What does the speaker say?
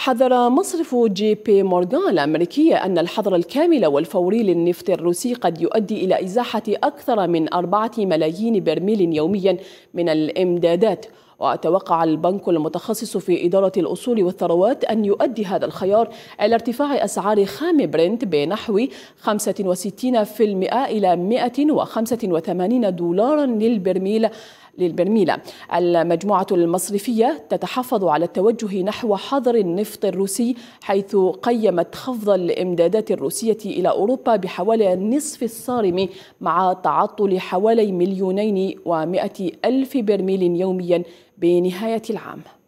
حذر مصرف جي بي مورغان الأمريكية أن الحظر الكامل والفوري للنفط الروسي قد يؤدي إلى إزاحة أكثر من أربعة ملايين برميل يوميا من الإمدادات وتوقع البنك المتخصص في إدارة الأصول والثروات أن يؤدي هذا الخيار إلى ارتفاع أسعار خام برنت بنحو 65% إلى 185 دولارا للبرميل للبرميلة المجموعة المصرفية تتحفظ على التوجه نحو حظر النفط الروسي حيث قيمت خفض الإمدادات الروسية إلى أوروبا بحوالي النصف الصارم مع تعطل حوالي مليونين ومائة ألف برميل يوميا بنهاية العام